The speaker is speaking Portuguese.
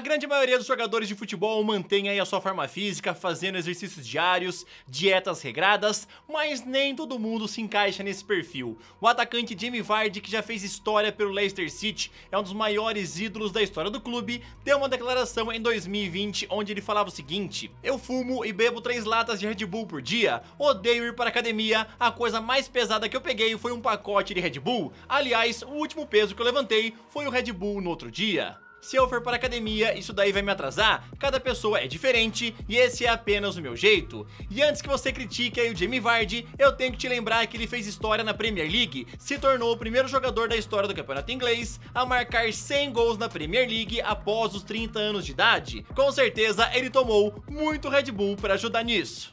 A grande maioria dos jogadores de futebol mantém aí a sua forma física, fazendo exercícios diários, dietas regradas, mas nem todo mundo se encaixa nesse perfil. O atacante Jamie Vardy, que já fez história pelo Leicester City, é um dos maiores ídolos da história do clube, deu uma declaração em 2020 onde ele falava o seguinte: Eu fumo e bebo três latas de Red Bull por dia, odeio ir para a academia, a coisa mais pesada que eu peguei foi um pacote de Red Bull. Aliás, o último peso que eu levantei foi o Red Bull no outro dia. Se eu for para academia, isso daí vai me atrasar? Cada pessoa é diferente e esse é apenas o meu jeito. E antes que você critique aí o Jamie Vardy, eu tenho que te lembrar que ele fez história na Premier League, se tornou o primeiro jogador da história do campeonato inglês a marcar 100 gols na Premier League após os 30 anos de idade. Com certeza ele tomou muito Red Bull para ajudar nisso.